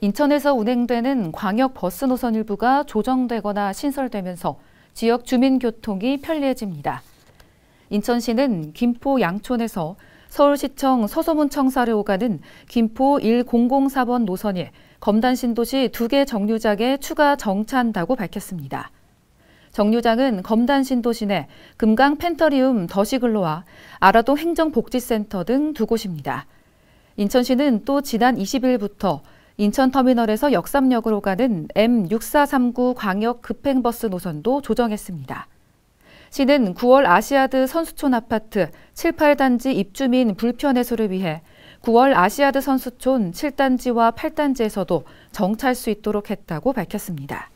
인천에서 운행되는 광역 버스 노선 일부가 조정되거나 신설되면서 지역 주민 교통이 편리해집니다. 인천시는 김포 양촌에서 서울시청 서소문청사를 오가는 김포 1004번 노선에 검단신도시 두 개 정류장에 추가 정차한다고 밝혔습니다. 정류장은 검단신도시 내 금강 펜터리움 더시글로와 아라동 행정복지센터 등 두 곳입니다. 인천시는 또 지난 20일부터 인천터미널에서 역삼역으로 가는 M6439 광역 급행버스 노선도 조정했습니다. 시는 9월 아시아드 선수촌 아파트 7, 8단지 입주민 불편 해소를 위해 9월 아시아드 선수촌 7단지와 8단지에서도 정찰 수 있도록 했다고 밝혔습니다.